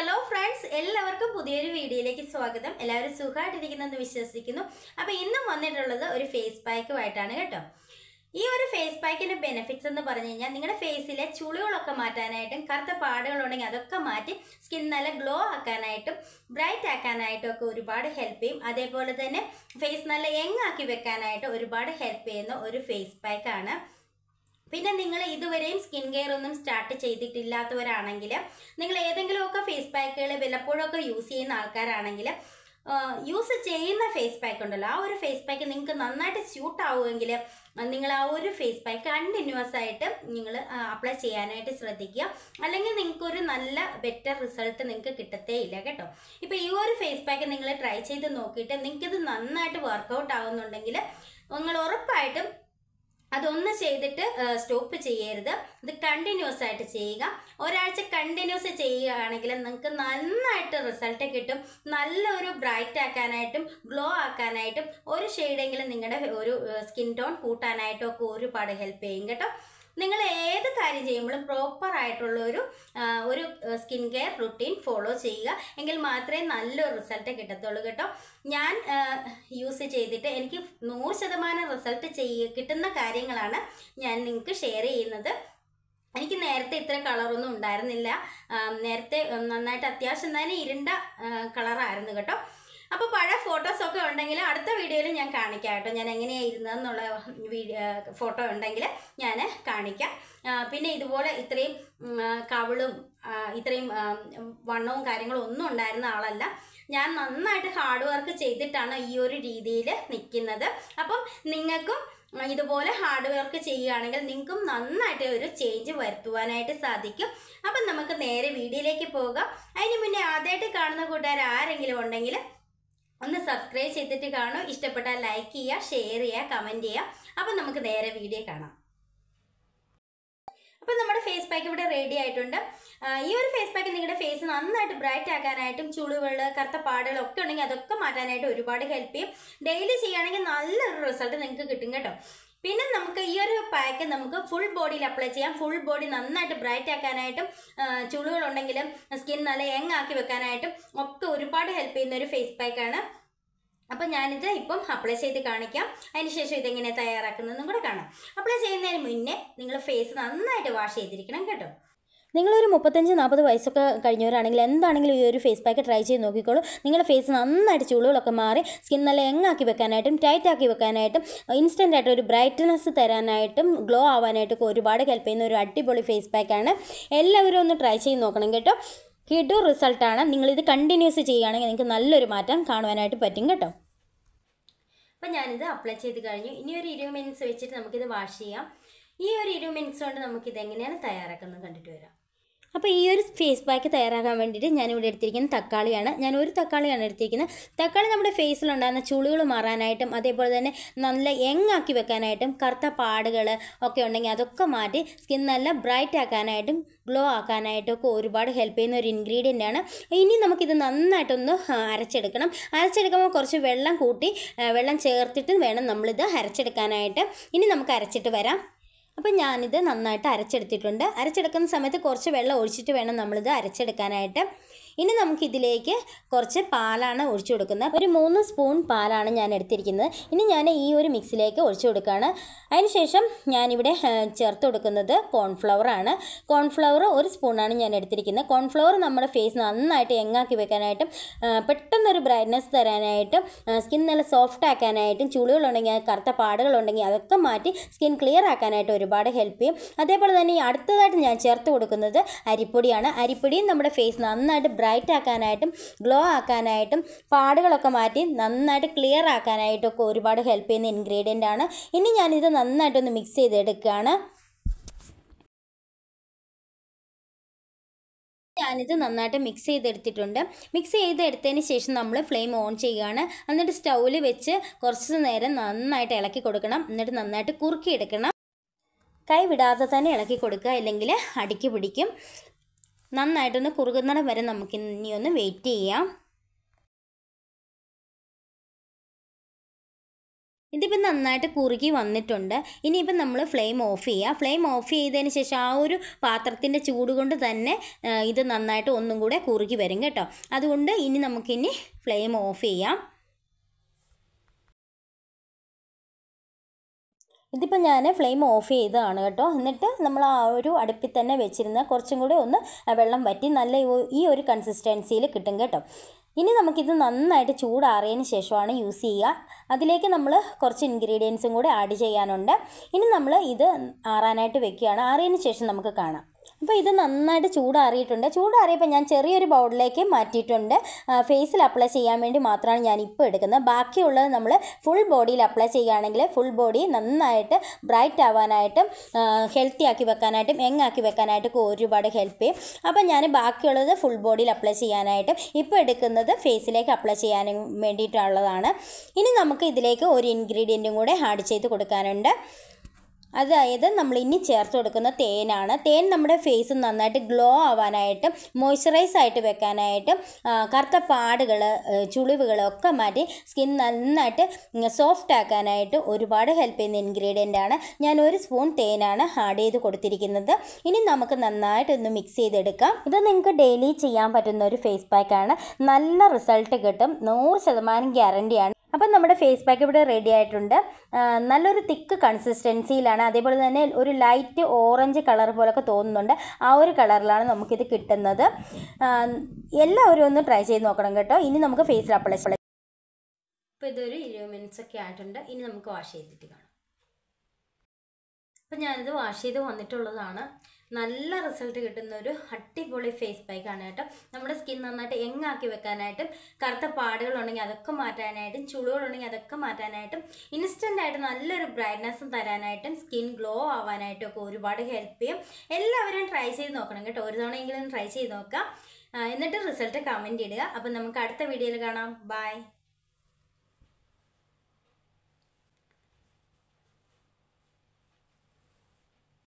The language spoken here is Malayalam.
ഹലോ ഫ്രണ്ട്സ് എല്ലാവർക്കും പുതിയൊരു വീഡിയോയിലേക്ക് സ്വാഗതം എല്ലാവരും സുഖമായിട്ടിരിക്കുന്നെന്ന് വിശ്വസിക്കുന്നു അപ്പോൾ ഇന്നും വന്നിട്ടുള്ളത് ഒരു ഫേസ് പാക്കുമായിട്ടാണ് കേട്ടോ ഈ ഒരു ഫേസ് പാക്കിൻ്റെ ബെനിഫിറ്റ്സ് എന്ന് പറഞ്ഞു കഴിഞ്ഞാൽ നിങ്ങളുടെ ഫേസിലെ ചുളികളൊക്കെ മാറ്റാനായിട്ടും കറുത്ത പാടുകളുണ്ടെങ്കിൽ അതൊക്കെ മാറ്റി സ്കിൻ നല്ല ഗ്ലോ ആക്കാനായിട്ടും ബ്രൈറ്റ് ആക്കാനായിട്ടും ഒക്കെ ഒരുപാട് ഹെൽപ്പ് ചെയ്യും അതേപോലെ തന്നെ ഫേസ് നല്ല യങ് ആക്കി വെക്കാനായിട്ട് ഒരുപാട് ഹെൽപ്പ് ചെയ്യുന്ന ഒരു ഫേസ് പാക്കാണ് ആണ് പിന്നെ നിങ്ങൾ ഇതുവരെയും സ്കിൻ കെയർ ഒന്നും സ്റ്റാർട്ട് ചെയ്തിട്ടില്ലാത്തവരാണെങ്കിൽ നിങ്ങൾ ഏതെങ്കിലുമൊക്കെ ഫേസ് പാക്കുകൾ വല്ലപ്പോഴൊക്കെ യൂസ് ചെയ്യുന്ന ആൾക്കാരാണെങ്കിൽ യൂസ് ചെയ്യുന്ന ഫേസ് പാക്ക് ഉണ്ടല്ലോ ആ ഒരു ഫേസ് പാക്ക് നിങ്ങൾക്ക് നന്നായിട്ട് സ്യൂട്ട് ആവുമെങ്കിൽ നിങ്ങൾ ആ ഒരു ഫേസ് പാക്ക് കണ്ടിന്യൂസ് ആയിട്ട് നിങ്ങൾ അപ്ലൈ ചെയ്യാനായിട്ട് ശ്രദ്ധിക്കുക അല്ലെങ്കിൽ നിങ്ങൾക്കൊരു നല്ല ബെറ്റർ റിസൾട്ട് നിങ്ങൾക്ക് കിട്ടത്തേ ഇല്ല കേട്ടോ ഇപ്പോൾ ഈ ഒരു ഫേസ് പാക്ക് നിങ്ങൾ ട്രൈ ചെയ്ത് നോക്കിയിട്ട് നിങ്ങൾക്കിത് നന്നായിട്ട് വർക്കൗട്ട് ആവുന്നുണ്ടെങ്കിൽ നിങ്ങൾ ഉറപ്പായിട്ടും അതൊന്ന് ചെയ്തിട്ട് സ്റ്റോപ്പ് ചെയ്യരുത് ഇത് കണ്ടിന്യൂസ് ആയിട്ട് ചെയ്യുക ഒരാഴ്ച കണ്ടിന്യൂസ് ചെയ്യുകയാണെങ്കിൽ നിങ്ങൾക്ക് നന്നായിട്ട് റിസൾട്ട് കിട്ടും നല്ലൊരു ബ്രൈറ്റ് ആക്കാനായിട്ടും ഗ്ലോ ആക്കാനായിട്ടും ഒരു ഷെയ്ഡെങ്കിലും നിങ്ങളുടെ ഒരു സ്കിൻ ടോൺ കൂട്ടാനായിട്ടും ഒക്കെ ഒരുപാട് ഹെൽപ്പ് ചെയ്യും കേട്ടോ നിങ്ങൾ ഏത് കാര്യം ചെയ്യുമ്പോഴും പ്രോപ്പർ ആയിട്ടുള്ള ഒരു ഒരു സ്കിൻ കെയർ റുട്ടീൻ ഫോളോ ചെയ്യുക എങ്കിൽ മാത്രമേ നല്ലൊരു റിസൾട്ട് കിട്ടത്തുള്ളൂ കേട്ടോ ഞാൻ യൂസ് ചെയ്തിട്ട് എനിക്ക് നൂറ് ശതമാനം റിസൾട്ട് ചെയ്യ കിട്ടുന്ന കാര്യങ്ങളാണ് ഞാൻ നിങ്ങൾക്ക് ഷെയർ ചെയ്യുന്നത് എനിക്ക് നേരത്തെ ഇത്ര കളറൊന്നും ഉണ്ടായിരുന്നില്ല നേരത്തെ നന്നായിട്ട് അത്യാവശ്യം തന്നെ ഇരുണ്ട കളറായിരുന്നു കേട്ടോ അപ്പോൾ പഴയ ഫോട്ടോസൊക്കെ ഉണ്ടെങ്കിൽ അടുത്ത വീഡിയോയിൽ ഞാൻ കാണിക്കാം കേട്ടോ ഞാൻ എങ്ങനെയാണ് ഇരുന്നതെന്നുള്ള വീഡിയോ ഫോട്ടോ ഉണ്ടെങ്കിൽ ഞാൻ കാണിക്കാം പിന്നെ ഇതുപോലെ ഇത്രയും കവിളും ഇത്രയും വണ്ണവും കാര്യങ്ങളും ഒന്നും ഉണ്ടായിരുന്ന ആളല്ല ഞാൻ നന്നായിട്ട് ഹാർഡ് വർക്ക് ചെയ്തിട്ടാണ് ഈ ഒരു രീതിയിൽ നിൽക്കുന്നത് അപ്പം നിങ്ങൾക്കും ഇതുപോലെ ഹാർഡ് വർക്ക് ചെയ്യുകയാണെങ്കിൽ നിങ്ങൾക്കും നന്നായിട്ട് ഒരു ചേഞ്ച് വരുത്തുവാനായിട്ട് സാധിക്കും അപ്പം നമുക്ക് നേരെ വീഡിയോയിലേക്ക് പോകാം അതിന് മുന്നേ ആദ്യമായിട്ട് കാണുന്ന കൂട്ടുകാർ ആരെങ്കിലും ഉണ്ടെങ്കിൽ ഒന്ന് സബ്സ്ക്രൈബ് ചെയ്തിട്ട് കാണും ഇഷ്ടപ്പെട്ടാൽ ലൈക്ക് ചെയ്യുക ഷെയർ ചെയ്യുക കമൻറ്റ് ചെയ്യുക അപ്പം നമുക്ക് നേരെ വീഡിയോ കാണാം അപ്പം നമ്മുടെ ഫേസ് പാക്ക് ഇവിടെ റെഡി ആയിട്ടുണ്ട് ഈ ഒരു ഫേസ് പാക്ക് നിങ്ങളുടെ ഫേസ് നന്നായിട്ട് ബ്രൈറ്റ് ആക്കാനായിട്ടും ചുളിവൾ കറുത്ത പാടുകളൊക്കെ ഉണ്ടെങ്കിൽ അതൊക്കെ മാറ്റാനായിട്ട് ഒരുപാട് ഹെൽപ്പ് ചെയ്യും ഡെയിലി ചെയ്യുകയാണെങ്കിൽ നല്ലൊരു റിസൾട്ട് നിങ്ങൾക്ക് കിട്ടും കേട്ടോ പിന്നെ നമുക്ക് ഈ ഒരു പാക്ക് നമുക്ക് ഫുൾ ബോഡിയിൽ അപ്ലൈ ചെയ്യാം ഫുൾ ബോഡി നന്നായിട്ട് ബ്രൈറ്റ് ആക്കാനായിട്ടും ചുളികളുണ്ടെങ്കിലും സ്കിൻ നല്ല യങ് ആക്കി വെക്കാനായിട്ടും ഒക്കെ ഒരുപാട് ഹെൽപ്പ് ചെയ്യുന്ന ഒരു ഫേസ് പാക്കാണ് അപ്പോൾ ഞാനിത് ഇപ്പം അപ്ലൈ ചെയ്ത് കാണിക്കാം അതിനുശേഷം ഇതെങ്ങനെ തയ്യാറാക്കുന്നതെന്നും കൂടെ കാണാം അപ്ലൈ ചെയ്യുന്നതിന് മുന്നേ നിങ്ങൾ ഫേസ് നന്നായിട്ട് വാഷ് ചെയ്തിരിക്കണം കേട്ടോ നിങ്ങളൊരു മുപ്പത്തഞ്ച് നാൽപ്പത് വയസ്സൊക്കെ കഴിഞ്ഞവരാണെങ്കിൽ എന്താണെങ്കിലും ഈ ഒരു ഫേസ് പാക്ക് ട്രൈ ചെയ്ത് നോക്കിക്കോളൂ നിങ്ങളുടെ ഫേസ് നന്നായിട്ട് ചുളുകളൊക്കെ മാറി സ്കിൻ നല്ല യങ്ങാക്കി വെക്കാനായിട്ടും ടൈറ്റ് ആക്കി വെക്കാനായിട്ടും ഇൻസ്റ്റൻ്റ് ആയിട്ട് ഒരു ബ്രൈറ്റ്നെസ് തരാനായിട്ടും ഗ്ലോ ആവാനായിട്ടൊക്കെ ഒരുപാട് ഹെൽപ്പ് ചെയ്യുന്ന ഒരു അടിപൊളി ഫേസ് പാക്കാണ് എല്ലാവരും ഒന്ന് ട്രൈ ചെയ്ത് നോക്കണം കേട്ടോ കിടു റിസൾട്ടാണ് നിങ്ങളിത് കണ്ടിന്യൂസ് ചെയ്യുകയാണെങ്കിൽ നിങ്ങൾക്ക് നല്ലൊരു മാറ്റം കാണുവാനായിട്ട് പറ്റും കേട്ടോ അപ്പം ഞാനിത് അപ്ലൈ ചെയ്ത് കഴിഞ്ഞു ഇനി ഒരു ഇരുപത് മിനിറ്റ്സ് വെച്ചിട്ട് നമുക്കിത് വാഷ് ചെയ്യാം ഈ ഒരു ഇരുപത് മിനിറ്റ്സ് കൊണ്ട് നമുക്കിത് എങ്ങനെയാണ് തയ്യാറാക്കുന്നത് കണ്ടിട്ട് വരാം അപ്പോൾ ഈ ഒരു ഫേസ് പാക്ക് തയ്യാറാക്കാൻ വേണ്ടിയിട്ട് ഞാനിവിടെ എടുത്തിരിക്കുന്നത് തക്കാളിയാണ് ഞാൻ ഒരു തക്കാളിയാണ് എടുത്തിരിക്കുന്നത് തക്കാളി നമ്മുടെ ഫേസിലുണ്ടാകുന്ന ചുളികൾ മാറാനായിട്ടും അതേപോലെ തന്നെ നല്ല ആക്കി വെക്കാനായിട്ടും കറുത്ത പാടുകൾ ഒക്കെ ഉണ്ടെങ്കിൽ അതൊക്കെ മാറ്റി സ്കിൻ നല്ല ബ്രൈറ്റ് ആക്കാനായിട്ടും ഗ്ലോ ആക്കാനായിട്ടും ഒക്കെ ഒരുപാട് ഹെൽപ്പ് ചെയ്യുന്ന ഒരു ഇൻഗ്രീഡിയൻ്റ് ആണ് ഇനി നമുക്കിത് നന്നായിട്ടൊന്ന് അരച്ചെടുക്കണം അരച്ചെടുക്കുമ്പോൾ കുറച്ച് വെള്ളം കൂട്ടി വെള്ളം ചേർത്തിട്ട് വേണം നമ്മളിത് അരച്ചെടുക്കാനായിട്ട് ഇനി നമുക്ക് അരച്ചിട്ട് വരാം അപ്പോൾ ഞാനിത് നന്നായിട്ട് അരച്ചെടുത്തിട്ടുണ്ട് അരച്ചെടുക്കുന്ന സമയത്ത് കുറച്ച് വെള്ളം ഒഴിച്ചിട്ട് വേണം നമ്മളിത് അരച്ചെടുക്കാനായിട്ട് ഇനി നമുക്കിതിലേക്ക് കുറച്ച് പാലാണ് ഒഴിച്ചു കൊടുക്കുന്നത് ഒരു മൂന്ന് സ്പൂൺ പാലാണ് ഞാൻ എടുത്തിരിക്കുന്നത് ഇനി ഞാൻ ഈ ഒരു മിക്സിലേക്ക് ഒഴിച്ചു കൊടുക്കുകയാണ് അതിനുശേഷം ഞാനിവിടെ ചേർത്ത് കൊടുക്കുന്നത് കോൺഫ്ലവറാണ് കോൺഫ്ലവർ ഒരു സ്പൂണാണ് ഞാൻ എടുത്തിരിക്കുന്നത് കോൺഫ്ലവർ നമ്മുടെ ഫേസ് നന്നായിട്ട് എങ്ങാക്കി വെക്കാനായിട്ടും പെട്ടെന്നൊരു ബ്രൈറ്റ്നെസ് തരാനായിട്ടും സ്കിൻ നല്ല സോഫ്റ്റ് ആക്കാനായിട്ടും ചുളികളുണ്ടെങ്കിൽ കറുത്ത പാടുകളുണ്ടെങ്കിൽ അതൊക്കെ മാറ്റി സ്കിൻ ക്ലിയർ ആക്കാനായിട്ട് ഒരുപാട് ഹെൽപ്പ് ചെയ്യും അതേപോലെ തന്നെ അടുത്തതായിട്ട് ഞാൻ ചേർത്ത് കൊടുക്കുന്നത് അരിപ്പൊടിയാണ് അരിപ്പൊടിയും നമ്മുടെ ഫേസ് നന്നായിട്ട് ബ്രൈറ്റ് ആക്കാനായിട്ടും ഗ്ലോ ആക്കാനായിട്ടും പാടുകളൊക്കെ മാറ്റി നന്നായിട്ട് ക്ലിയർ ആക്കാനായിട്ടൊക്കെ ഒരുപാട് ഹെൽപ്പ് ചെയ്യുന്ന ഇൻഗ്രീഡിയൻ്റ് ആണ് ഇനി ഞാനിത് നന്നായിട്ടൊന്ന് മിക്സ് ചെയ്തെടുക്കുകയാണ് ഞാനിത് നന്നായിട്ട് മിക്സ് ചെയ്തെടുത്തിട്ടുണ്ട് മിക്സ് ചെയ്തെടുത്തതിന് ശേഷം നമ്മൾ ഫ്ലെയിം ഓൺ ചെയ്യുകയാണ് എന്നിട്ട് സ്റ്റൗവിൽ വെച്ച് കുറച്ച് നേരം നന്നായിട്ട് ഇളക്കി കൊടുക്കണം എന്നിട്ട് നന്നായിട്ട് കുറുക്കിയെടുക്കണം കൈ വിടാതെ തന്നെ ഇളക്കി കൊടുക്കുക അല്ലെങ്കിൽ അടുക്കി പിടിക്കും നന്നായിട്ടൊന്ന് കുറുകുന്നിടം വരെ നമുക്ക് ഇനി ഒന്ന് വെയിറ്റ് ചെയ്യാം ഇതിപ്പോൾ നന്നായിട്ട് കുറുകി വന്നിട്ടുണ്ട് ഇനിയിപ്പം നമ്മൾ ഫ്ലെയിം ഓഫ് ചെയ്യുക ഫ്ലെയിം ഓഫ് ചെയ്തതിന് ശേഷം ആ ഒരു പാത്രത്തിൻ്റെ ചൂട് കൊണ്ട് തന്നെ ഇത് നന്നായിട്ട് ഒന്നും കൂടെ കുറുകി വരും കേട്ടോ അതുകൊണ്ട് ഇനി നമുക്കിനി ഫ്ലെയിം ഓഫ് ചെയ്യാം ഇതിപ്പോൾ ഞാൻ ഫ്ലെയിം ഓഫ് ചെയ്തതാണ് കേട്ടോ എന്നിട്ട് നമ്മൾ ആ ഒരു അടുപ്പിൽ തന്നെ വെച്ചിരുന്ന കുറച്ചും കൂടി ഒന്ന് വെള്ളം വറ്റി നല്ല ഈ ഒരു കൺസിസ്റ്റൻസിയിൽ കിട്ടും കേട്ടോ ഇനി നമുക്കിത് നന്നായിട്ട് ചൂടാറിയതിന് ശേഷമാണ് യൂസ് ചെയ്യുക അതിലേക്ക് നമ്മൾ കുറച്ച് ഇൻഗ്രീഡിയൻസും കൂടി ആഡ് ചെയ്യാനുണ്ട് ഇനി നമ്മൾ ഇത് ആറാനായിട്ട് വെക്കുകയാണ് ആറിയതിന് ശേഷം നമുക്ക് കാണാം അപ്പോൾ ഇത് നന്നായിട്ട് ചൂടാറിയിട്ടുണ്ട് ചൂടാറിയപ്പോൾ ഞാൻ ചെറിയൊരു ബൗളിലേക്ക് മാറ്റിയിട്ടുണ്ട് ഫേസിൽ അപ്ലൈ ചെയ്യാൻ വേണ്ടി മാത്രമാണ് ഞാൻ ഇപ്പോൾ എടുക്കുന്നത് ബാക്കിയുള്ളത് നമ്മൾ ഫുൾ ബോഡിയിൽ അപ്ലൈ ചെയ്യുകയാണെങ്കിൽ ഫുൾ ബോഡി നന്നായിട്ട് ബ്രൈറ്റ് ആവാനായിട്ടും ഹെൽത്തി ആക്കി വെക്കാനായിട്ടും ആക്കി വെക്കാനായിട്ടൊക്കെ ഒരുപാട് ഹെൽപ്പ് ചെയ്യും അപ്പോൾ ഞാൻ ബാക്കിയുള്ളത് ഫുൾ ബോഡിയിൽ അപ്ലൈ ചെയ്യാനായിട്ടും ഇപ്പോൾ എടുക്കുന്നത് ഫേസിലേക്ക് അപ്ലൈ ചെയ്യാനും വേണ്ടിയിട്ടുള്ളതാണ് ഇനി നമുക്ക് ഇതിലേക്ക് ഒരു ഇൻഗ്രീഡിയൻറ്റും കൂടെ ആഡ് ചെയ്ത് കൊടുക്കാനുണ്ട് അതായത് നമ്മൾ ഇനി ചേർത്ത് കൊടുക്കുന്ന തേനാണ് തേൻ നമ്മുടെ ഫേസ് നന്നായിട്ട് ഗ്ലോ ആവാനായിട്ട് മോയ്സ്ചറൈസ് ആയിട്ട് വെക്കാനായിട്ട് കറുത്ത പാടുകൾ ചുളിവുകൾ ഒക്കെ മാറ്റി സ്കിൻ നന്നായിട്ട് സോഫ്റ്റ് ആക്കാനായിട്ട് ഒരുപാട് ഹെൽപ്പ് ചെയ്യുന്ന ഇൻഗ്രീഡിയൻ്റ് ആണ് ഞാൻ ഒരു സ്പൂൺ തേനാണ് ആഡ് ചെയ്ത് കൊടുത്തിരിക്കുന്നത് ഇനി നമുക്ക് നന്നായിട്ടൊന്ന് മിക്സ് ചെയ്തെടുക്കാം ഇത് നിങ്ങൾക്ക് ഡെയിലി ചെയ്യാൻ പറ്റുന്ന ഒരു ഫേസ് പാക്കാണ് നല്ല റിസൾട്ട് കിട്ടും നൂറ് ശതമാനം ഗ്യാരണ്ടിയാണ് അപ്പം നമ്മുടെ ഫേസ് പാക്ക് ഇവിടെ റെഡി ആയിട്ടുണ്ട് നല്ലൊരു തിക്ക് കൺസിസ്റ്റൻസിയിലാണ് അതേപോലെ തന്നെ ഒരു ലൈറ്റ് ഓറഞ്ച് കളർ പോലൊക്കെ തോന്നുന്നുണ്ട് ആ ഒരു കളറിലാണ് നമുക്കിത് കിട്ടുന്നത് എല്ലാവരും ഒന്ന് ട്രൈ ചെയ്ത് നോക്കണം കേട്ടോ ഇനി നമുക്ക് ഫേസിൽ അപ്ലൈ ഇപ്പോൾ ഇതൊരു ഇരുപത് മിനിറ്റ്സ് ഒക്കെ ആയിട്ടുണ്ട് ഇനി നമുക്ക് വാഷ് ചെയ്തിട്ട് കാണാം അപ്പം ഞാനിത് വാഷ് ചെയ്ത് വന്നിട്ടുള്ളതാണ് നല്ല റിസൾട്ട് കിട്ടുന്ന ഒരു അടിപൊളി ഫേസ് പാക്കാണ് കേട്ടോ നമ്മുടെ സ്കിൻ നന്നായിട്ട് എങ്ങാക്കി വെക്കാനായിട്ടും കറുത്ത പാടുകളുണ്ടെങ്കിൽ അതൊക്കെ മാറ്റാനായിട്ടും ചുളുകളുണ്ടെങ്കിൽ അതൊക്കെ മാറ്റാനായിട്ടും ഇൻസ്റ്റന്റ് ആയിട്ട് നല്ലൊരു ബ്രൈറ്റ്നസ്സും തരാനായിട്ടും സ്കിൻ ഗ്ലോ ആവാനായിട്ടും ഒക്കെ ഒരുപാട് ഹെൽപ്പ് ചെയ്യും എല്ലാവരും ട്രൈ ചെയ്ത് നോക്കണം കേട്ടോ ഒരു തവണയെങ്കിലും ട്രൈ ചെയ്ത് നോക്കാം എന്നിട്ട് റിസൾട്ട് കമൻറ്റ് ഇടുക അപ്പം നമുക്ക് അടുത്ത വീഡിയോയിൽ കാണാം ബൈ